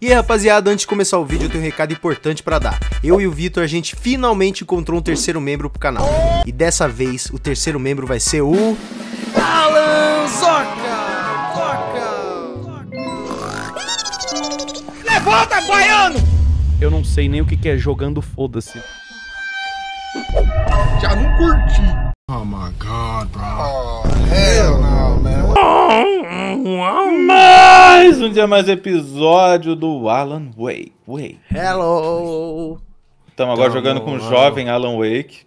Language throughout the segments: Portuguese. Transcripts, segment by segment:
E aí, rapaziada, antes de começar o vídeo, eu tenho um recado importante para dar. Eu e o Vitor, a gente finalmente encontrou um terceiro membro pro canal. E dessa vez, o terceiro membro vai ser o... Alan Zoca! Zoca! Levanta, baiano! Eu não sei nem o que, que é jogando foda-se. Já não curti. Oh my god, bro. Oh, hell no, man. Mais um dia, mais episódio do Alan Wake. Wake. Hello! Estamos agora jogando com o jovem Alan Wake.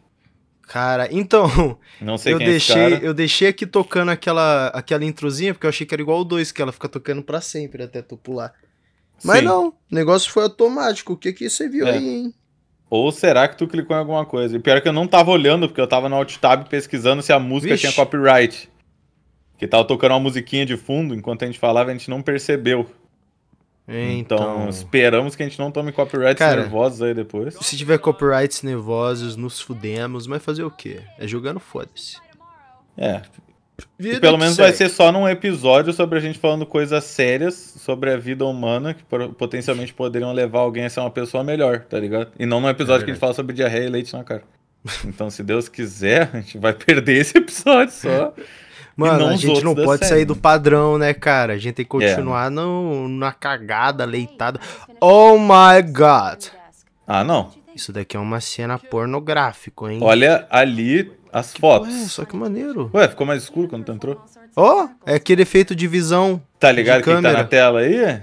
Cara, então. Não sei eu quem é deixei, é Eu deixei aqui tocando aquela, aquela introzinha, porque eu achei que era igual o 2, que ela fica tocando para sempre até tu pular. Mas Sim. não, o negócio foi automático. O que que você viu é. aí, hein? Ou será que tu clicou em alguma coisa? E pior que eu não tava olhando, porque eu tava no Alt Tab pesquisando se a música Vixe. tinha copyright. Que tava tocando uma musiquinha de fundo, enquanto a gente falava, a gente não percebeu. Então, então esperamos que a gente não tome copyrights Cara, nervosos aí depois. Se tiver copyrights nervosos, nos fudemos, mas fazer o quê? É jogando, foda-se. É. Vida pelo menos vai ser só num episódio sobre a gente falando coisas sérias sobre a vida humana que potencialmente poderiam levar alguém a ser uma pessoa melhor, tá ligado? E não num episódio é que a gente é fala sobre diarreia e leite na cara. Então, se Deus quiser, a gente vai perder esse episódio só. Mano, a gente não pode sair do padrão, né, cara? A gente tem que é. continuar é. no, na cagada, leitada. Oh my god! Ah, não. Isso daqui é uma cena pornográfica, hein? Olha, ali as que é fotos. só que maneiro. Ué, ficou mais escuro quando tu entrou. Ó, oh, é aquele efeito de visão. Tá ligado que tá na tela aí?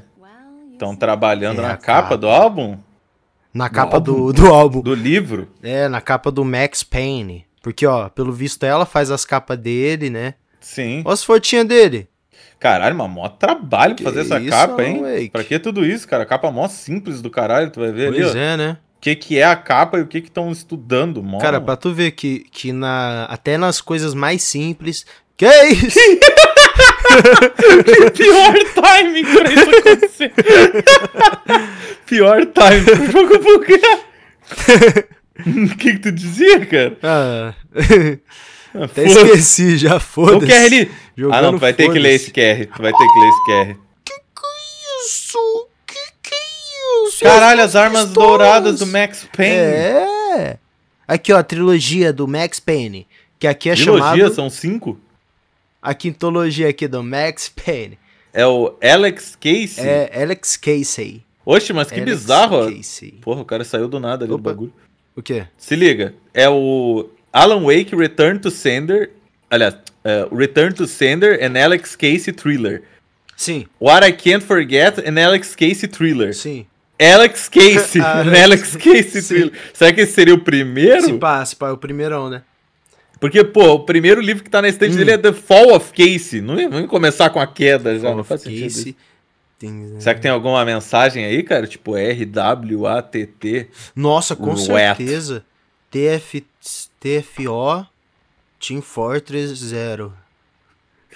Estão trabalhando é na capa, capa, do álbum? Na capa do, Do, do álbum. Do livro? É, na capa do Max Payne. Porque, ó, pelo visto ela faz as capas dele, né? Sim. Olha as fotinhas dele. Caralho, mas mó trabalho que fazer essa capa, hein? Wake. Pra que tudo isso, cara? A capa mó simples do caralho, tu vai ver pois ali. Pois é, ó. né? que, que é a capa e o que estão estudando, mano. Cara, pra tu ver que, que na, até nas coisas mais simples. Que é isso? que pior time pra isso acontecer. pior time pro jogo bugar. O que, que tu dizia, cara? Ah. ah até esqueci, já então, foda-se. O QR ali. ah, não, tu vai ter que ler esse QR. Tu vai ter que ler esse QR. Caralho, as armas douradas do Max Payne. É. Aqui, ó, a trilogia do Max Payne. Que aqui é trilogia, chamado. Trilogia, são cinco? A quintologia aqui do Max Payne. É o Alex Casey? É, Alex Casey. Oxe, mas que Alex bizarro. Casey. Porra, o cara saiu do nada ali Opa. do bagulho. O quê? Se liga. É o Alan Wake Return to Sender. Aliás, uh, Return to Sender and Alex Casey Thriller. Sim. What I Can't Forget and Alex Casey Thriller. Sim. Alex Casey. Ah, né? Alex, Alex Casey Sim. Será que esse seria o primeiro? Se pá, se pá, é o primeirão, né? Porque, pô, o primeiro livro que tá na estante hum. dele é The Fall of Casey. Não ia, não ia começar com a queda já, não faz Casey. sentido. Né? Será que tem alguma mensagem aí, cara? Tipo R-W-A-T-T. Nossa, com Wet. certeza. TF, TFO Team Fortress Zero.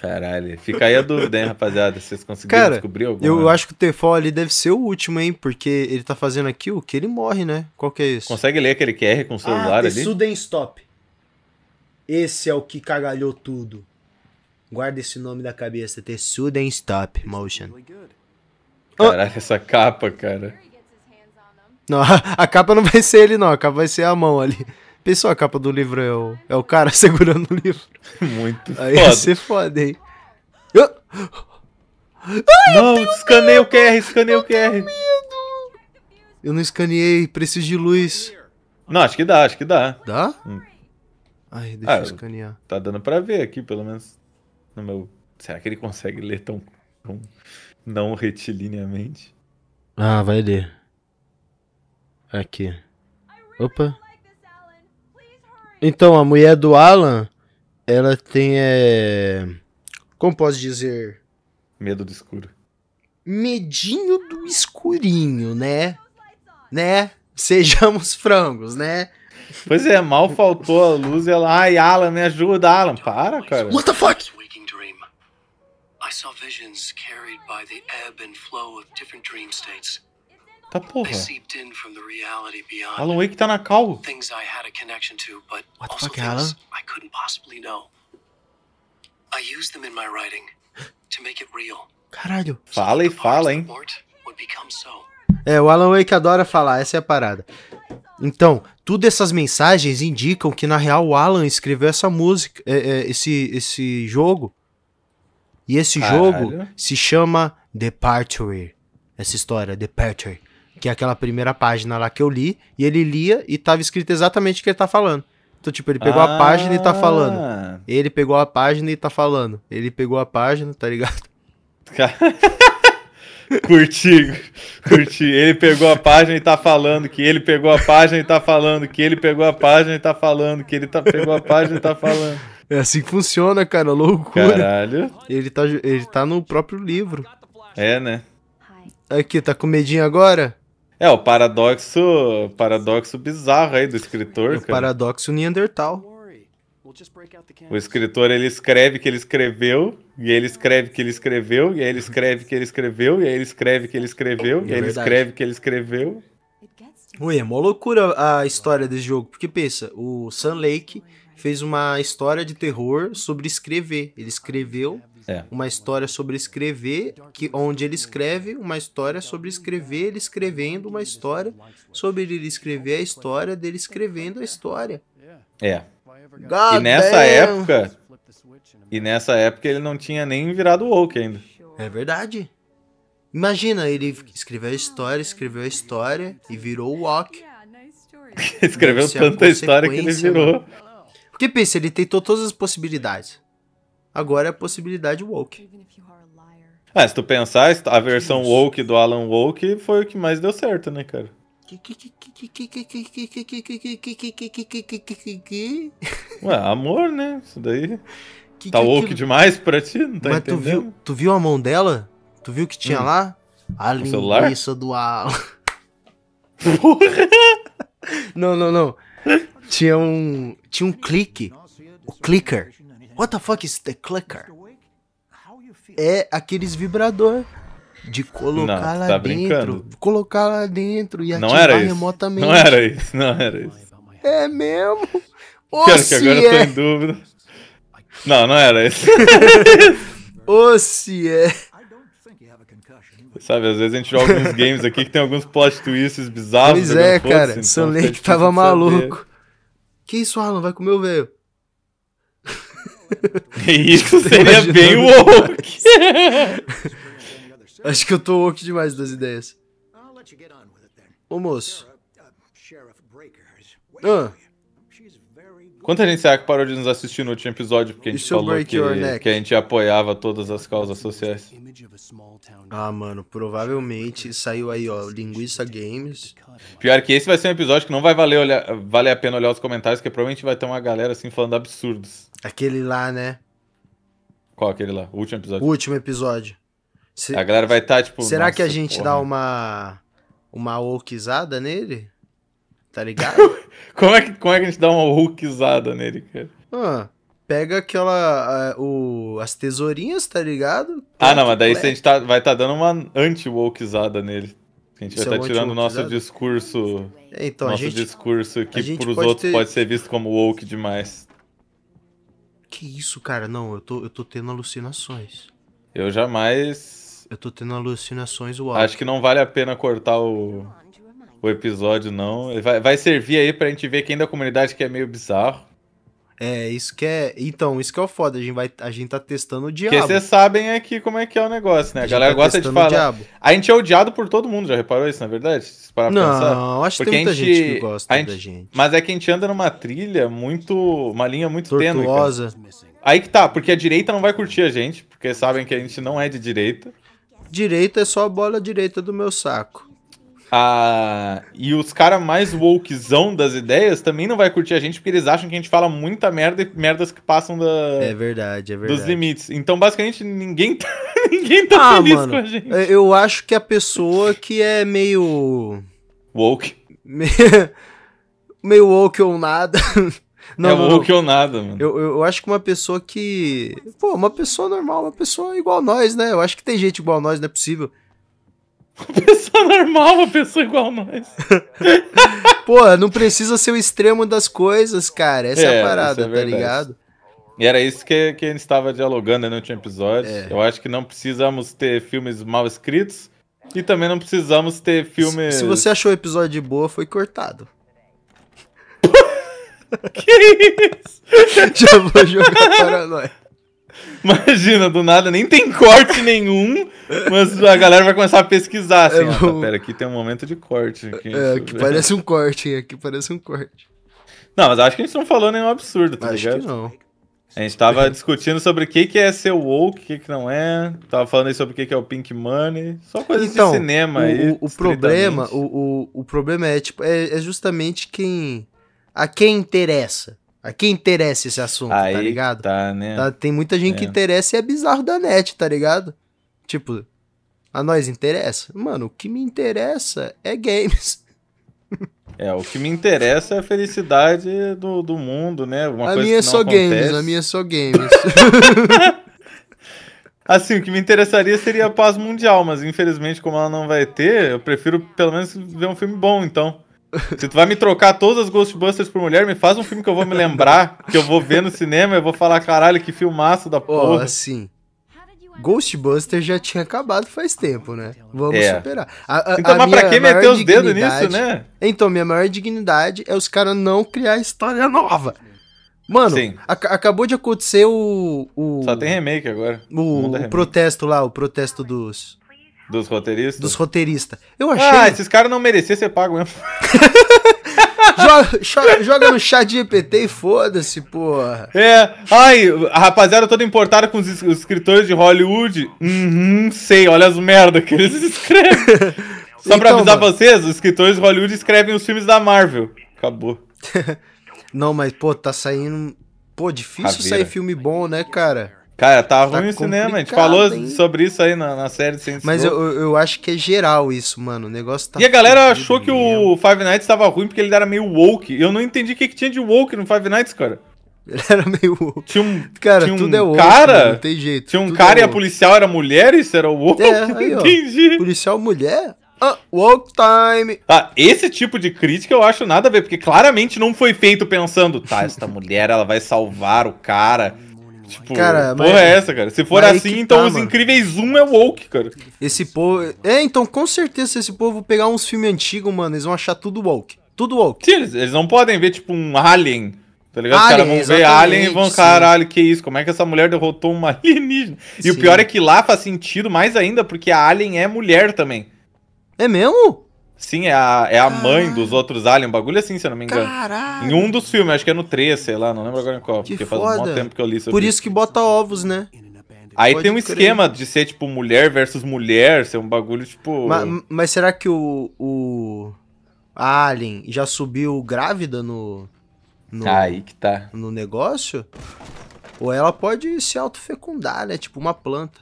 Caralho, fica aí a dúvida, hein, rapaziada, vocês conseguiram Cara, descobrir alguma? eu acho que o Tefal ali deve ser o último, hein, porque ele tá fazendo aqui o que ele morre, né? Qual que é isso? Consegue ler aquele QR com o ah, celular ah, ali? Sudden Stop. Esse é o que cagalhou tudo. Guarda esse nome da cabeça, The Sudden Stop Motion. Caralho, essa capa, cara. Não, a capa não vai ser ele não, a capa vai ser a mão ali. Pessoal, a capa do livro é o, é o cara segurando o livro. Muito Aí foda. aí ser foda, hein? Ai, não, escanei o QR, escanei o QR. Eu não escaneei, preciso de luz. Não, acho que dá, acho que dá. Dá? Hum. Ai, deixa ah, eu escanear. Tá dando pra ver aqui, pelo menos. No meu... Será que ele consegue ler tão, tão não retilineamente? Ah, vai ler. Aqui. Opa. Então, a mulher do Alan, ela tem. É... Como posso dizer? Medo do escuro. Medinho do escurinho, né? Né? Sejamos frangos, né? Pois é, mal faltou a luz e ela. Ai, Alan, me ajuda, Alan. Para, cara. What the fuck? I saw visions carried by the ebb and flow of different dream states. Tá porra. Alan Wake tá na cal. What fuck, Alan? Caralho. Fala e fala, hein? É, o Alan Wake adora falar, essa é a parada. Então, tudo essas mensagens indicam que na real o Alan escreveu essa música, é, é, esse, esse jogo. E esse Caralho. jogo se chama Departure. Essa história, Departure que é aquela primeira página lá que eu li, e ele lia e tava escrito exatamente o que ele tá falando. Então, tipo, ele pegou ah. a página e tá falando. Ele pegou a página e tá falando. Ele pegou a página, tá ligado? curti, curti. Ele pegou a página e tá falando que ele pegou a página e tá falando que ele pegou a página e tá falando que ele tá, pegou a página e tá falando. É assim que funciona, cara, loucura. Caralho. Ele tá, ele tá no próprio livro. É, né? Aqui, tá com medinho agora? É, o paradoxo, paradoxo bizarro aí do escritor, O cara. paradoxo Neandertal. O escritor, ele escreve que ele escreveu, e ele escreve que ele escreveu, e aí ele escreve que ele escreveu, e aí ele escreve que ele escreveu, e é aí ele escreve que ele escreveu. Ui, é uma loucura a história desse jogo, porque pensa, o Sun Lake fez uma história de terror sobre escrever. Ele escreveu é. Uma história sobre escrever, que onde ele escreve uma história sobre escrever ele escrevendo uma história sobre ele escrever a história dele escrevendo a história. É. God e nessa damn. época, e nessa época ele não tinha nem virado woke ainda. É verdade. Imagina, ele escreveu a história, escreveu a história e virou woke. escreveu é tanta história que ele né? virou. Porque pensa, ele tentou todas as possibilidades. Agora é a possibilidade woke. Ah, se tu pensar, a versão woke do Alan Woke foi o que mais deu certo, né, cara? Ué, amor, né? Isso daí. Que, tá que, woke que... demais pra ti, não tá Mas entendendo? Tu viu, tu viu a mão dela? Tu viu o que tinha hum. lá? A no linguiça celular? do Alan. Porra! Não, não, não. Tinha um. Tinha um clique. O clicker. What the fuck is the clicker? É aqueles vibrador de colocar não, lá tá dentro, brincando. colocar lá dentro e não ativar remotamente. Não era isso, não era isso. É mesmo? Ou que agora é... eu tô em dúvida. Não, não era isso. Ou se é. Sabe, às vezes a gente joga uns games aqui que tem alguns plot twists bizarros. Pois é, cara. Fosse, então tava maluco. Saber. Que isso, Alan? Vai comer o velho. É isso seria bem woke. Acho que eu tô woke demais das ideias. Ô moço. Ah. Quanta gente será que parou de nos assistir no último episódio porque a gente é falou que, que, a gente apoiava todas as causas sociais? Ah, mano, provavelmente saiu aí, ó, Linguiça Games. Pior que esse vai ser um episódio que não vai valer, olhar, valer a pena olhar os comentários, porque provavelmente vai ter uma galera assim falando absurdos. Aquele lá, né? Qual aquele lá? O último episódio? O último episódio. Se... A galera vai estar, tá, tipo. Será que a gente porra. dá uma. uma oquizada nele? tá ligado? como, é que, como é que a gente dá uma hookizada nele, cara? Ah, pega aquela. A, o, as tesourinhas, tá ligado? ah, não, mas daí a gente tá, vai estar tá dando uma anti-wokeizada nele. A gente Isso vai estar é tá tirando o nosso discurso. É, então, nosso gente, discurso que pros outros ter... pode ser visto como woke demais. Que isso, cara? Não, eu tô, eu tô tendo alucinações. Eu jamais. Eu tô tendo alucinações, uau. Acho que não vale a pena cortar o, o episódio, não. Vai, vai servir aí pra gente ver quem da comunidade que é meio bizarro. É, isso que é. Então, isso que é o foda, a gente, vai, a gente tá testando o diabo. Porque vocês sabem aqui é como é que é o negócio, né? A, a galera tá gosta de falar. A gente é odiado por todo mundo, já reparou isso, na é verdade? não, acho Porque que tem muita gente, gente que gosta gente, da gente. Mas é que a gente anda numa trilha muito. uma linha muito Tortuosa. tênue. Aí que tá, porque a direita não vai curtir a gente, porque sabem que a gente não é de direita. Direita é só a bola direita do meu saco. Ah, e os caras mais wokezão das ideias também não vai curtir a gente porque eles acham que a gente fala muita merda e merdas que passam da, é verdade, é verdade. dos limites. Então, basicamente, ninguém tá, ninguém tá ah, feliz mano, com a gente. É, eu acho que a pessoa que é meio. Woke. meio, meio woke ou nada. Não, é woke não, ou nada, mano. Eu, eu acho que uma pessoa que. Pô, uma pessoa normal, uma pessoa igual nós, né? Eu acho que tem gente igual nós, não é possível. Uma pessoa normal, uma pessoa igual a nós. Pô, não precisa ser o extremo das coisas, cara. Essa é, é, é a parada, é tá ligado? E era isso que, que a gente estava dialogando né, no último episódio. É. Eu acho que não precisamos ter filmes mal escritos e também não precisamos ter filmes. Se você achou o episódio de boa, foi cortado. que isso? Já vou jogar para nós. Imagina, do nada nem tem corte nenhum, mas a galera vai começar a pesquisar assim. É, ah, tá, pera, aqui tem um momento de corte. Aqui, é, aqui parece um corte, aqui parece um corte. Não, mas acho que a gente não falou nenhum absurdo, tá acho ligado? Que não. A gente tava discutindo sobre o que, que é ser woke, o que, que não é. Tava falando aí sobre o que, que é o Pink Money. Só coisas então, de cinema o, aí. O problema, o, o, o problema é, tipo, é, é justamente quem. a quem interessa. A quem interessa esse assunto, tá Aí tá ligado? Tá, né? Tá, tem muita gente é. que interessa e é bizarro da net, tá ligado? Tipo, a nós interessa? Mano, o que me interessa é games. É, o que me interessa é a felicidade do, do mundo, né? Uma a minha é só acontece. games, a minha é só games. assim, o que me interessaria seria a paz mundial, mas infelizmente, como ela não vai ter, eu prefiro pelo menos ver um filme bom, então. Se tu vai me trocar todas as Ghostbusters por mulher, me faz um filme que eu vou me lembrar, que eu vou ver no cinema, eu vou falar, caralho, que filmaço da porra. oh, assim. Ghostbusters já tinha acabado faz tempo, né? Vamos é. superar. A, a, então, a mas pra que meter os dedos nisso, né? Então, minha maior dignidade é os caras não criar história nova. Mano, acabou de acontecer o, o, Só tem remake agora. O, o, o protesto lá, o protesto dos dos roteiristas? Dos roteiristas. Eu ah, achei. Ah, esses caras não mereciam ser pago mesmo. joga, joga, no chat de EPT e foda-se, porra. É. Ai, a rapaziada toda importada com os escritores de Hollywood. Uhum, sei, olha as merda que eles escrevem. Só então, pra avisar mano. vocês, os escritores de Hollywood escrevem os filmes da Marvel. Acabou. não, mas, pô, tá saindo. Pô, difícil Caveira. sair filme bom, né, cara? Cara, tá, tá ruim o cinema, a gente falou hein? sobre isso aí na, na série de Saints Mas eu, eu acho que é geral isso, mano. O negócio tá. E a galera achou que mesmo. o Five Nights tava ruim porque ele era meio woke. Eu não entendi o que, que tinha de woke no Five Nights, cara. Ele era meio woke. Tinha um, cara, tinha um tudo é woke, cara, mano, não tem jeito. Tinha um é cara é e a policial era mulher, isso era woke? É, aí, ó, entendi. Policial mulher? Ah, woke time. Ah, esse tipo de crítica eu acho nada a ver, porque claramente não foi feito pensando, tá, esta mulher ela vai salvar o cara. Tipo, cara, porra mas, é essa, cara? Se for assim, então tá, os mano. incríveis 1 é woke, cara. Esse povo. É, então com certeza, se esse povo pegar uns filmes antigos, mano, eles vão achar tudo woke. Tudo woke. Sim, eles, eles não podem ver, tipo, um Alien. Tá ligado? Alien, Os caras vão ver Alien e vão, caralho, que isso? Como é que essa mulher derrotou uma alienígena? E sim. o pior é que lá faz sentido mais ainda, porque a Alien é mulher também. É mesmo? Sim, é a, é a mãe dos outros aliens, um bagulho assim, se eu não me engano. Caralho. Em um dos filmes, acho que é no 3, sei lá, não lembro agora em qual, que porque foda. faz um tempo que eu li sobre Por isso que bota ovos, né? Aí Pode tem um crer. esquema de ser, tipo, mulher versus mulher, ser um bagulho, tipo... Mas, mas será que o, o Alien já subiu grávida no... no Aí que tá. No negócio? Ou ela pode se autofecundar, né? Tipo uma planta.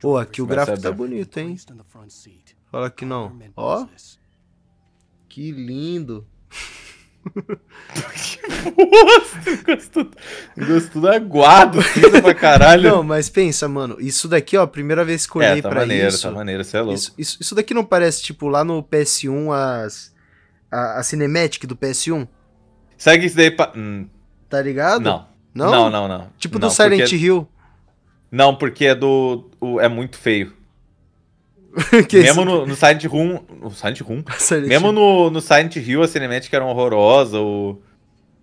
Pô, aqui o gráfico tá bonito, hein? Fala que não. Ó. Que lindo. que bosta. gosto da aguado. pra caralho. Não, mas pensa, mano, isso daqui, ó, primeira vez que eu é, olhei é, tá pra maneiro, isso. Tá maneiro, você é louco. Isso, isso, isso, daqui não parece, tipo, lá no PS1, as, a, a Cinematic do PS1? Segue isso daí pra... Hum. Tá ligado? Não. Não? Não, não, não. Tipo não, do Silent porque... Hill. Não, porque é do... O, é muito feio. mesmo no, no, Silent Room. No Silent Room. Silent mesmo no, no Silent Hill, a Cinematic era horrorosa. o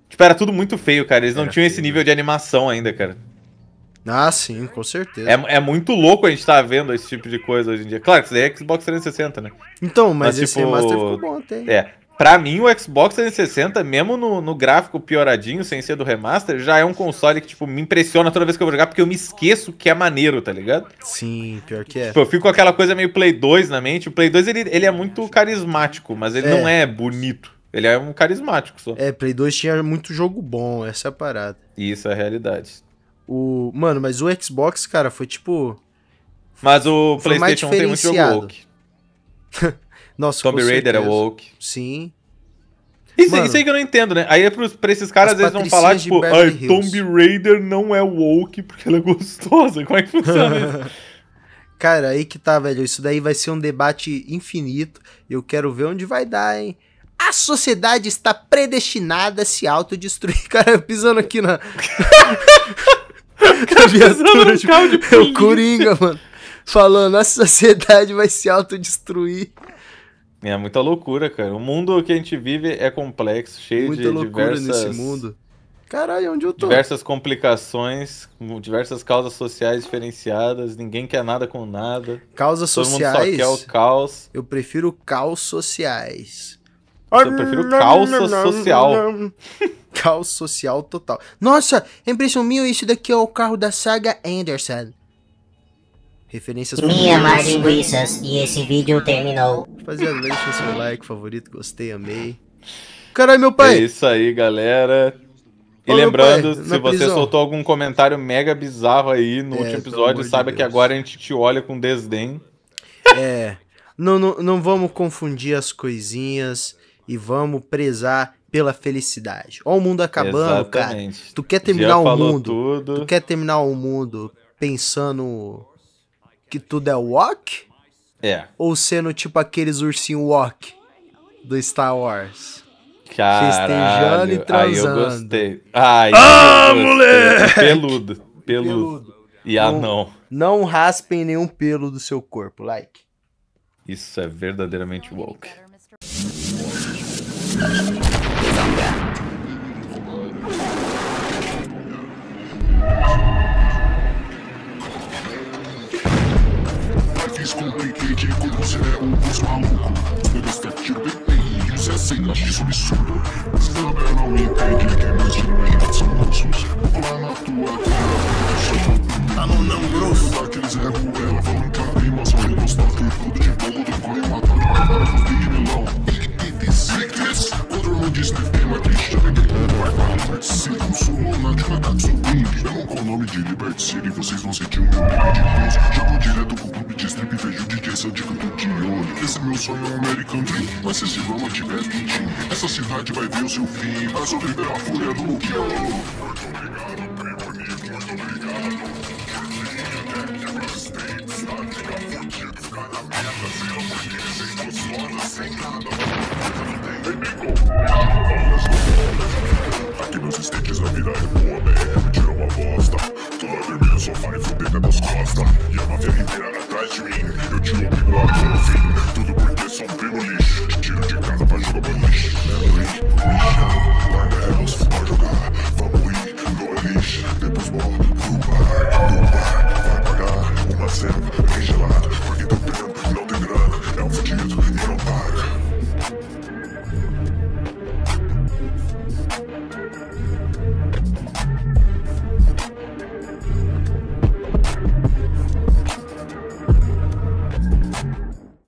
Tipo, era tudo muito feio, cara. Eles não era tinham feio. esse nível de animação ainda, cara. Ah, sim, com certeza. É, é muito louco a gente estar tá vendo esse tipo de coisa hoje em dia. Claro, isso daí é Xbox 360, né? Então, mas, mas esse tipo, remaster ficou bom até. É, Pra mim, o Xbox 360, mesmo no, no gráfico pioradinho, sem ser do remaster, já é um console que, tipo, me impressiona toda vez que eu vou jogar, porque eu me esqueço que é maneiro, tá ligado? Sim, pior que é. Tipo, eu fico com aquela coisa meio Play 2 na mente. O Play 2, ele, ele é muito carismático, mas ele é. não é bonito. Ele é um carismático só. É, Play 2 tinha muito jogo bom, essa é a parada. Isso é a realidade. O... Mano, mas o Xbox, cara, foi tipo... Mas o foi PlayStation 1 tem muito jogo woke. Nossa, Tomb Raider é woke. Sim. Isso, Mano, isso, aí que eu não entendo, né? Aí é pros, pra esses caras, às vezes vão falar, tipo, ah, Tomb Raider não é woke porque ela é gostosa. Como é que funciona isso? Cara, aí que tá, velho. Isso daí vai ser um debate infinito. Eu quero ver onde vai dar, hein? A sociedade está predestinada a se autodestruir. Cara, pisando aqui na. na viatura, tipo, de é o Coringa, mano. Falando, a sociedade vai se autodestruir. É muita loucura, cara. O mundo que a gente vive é complexo, cheio muita de loucura diversas... nesse mundo. Caralho, onde eu tô? Diversas complicações, diversas causas sociais diferenciadas, ninguém quer nada com nada. Causas Todo sociais? Todo mundo só quer o caos. Eu prefiro caos sociais. Eu prefiro caos social. Caos social total. Nossa, impressão minha, isso daqui é o carro da saga Anderson. Referências... Minha mais linguiças, e esse vídeo terminou. Rapaziada, vai deixar seu like, favorito, gostei, amei. Caralho, meu pai! É isso aí, galera. E Ô, lembrando, pai, se você prisão. soltou algum comentário mega bizarro aí no é, último episódio, saiba de que agora a gente te olha com desdém. É. Não, não, não vamos confundir as coisinhas e vamos prezar pela felicidade. Ó o mundo acabando, Exatamente. cara. Tu quer terminar Já o mundo? Tudo. Tu quer terminar o mundo pensando que tudo é walk? É. Ou sendo tipo aqueles ursinho walk do Star Wars. Caralho, e transando. aí eu gostei. Ai, ah, gostei. moleque! Peludo, peludo. peludo. E ah, não, não. Não raspem nenhum pelo do seu corpo, like. Isso é verdadeiramente woke. I'm só me gosta. Que tudo de fogo, tu nome de Liberty City, vocês vão sentir o meu nome de preço. Já vou direto pro clube de strip, vejo DJ Sandificando de olho. Esse é meu sonho, é um American Dream, mas se esse Roma tiver quentinho, essa cidade vai ver o seu fim. Vai sobreviver a fúria do Luquiano. Everywhere on a live stream, your true people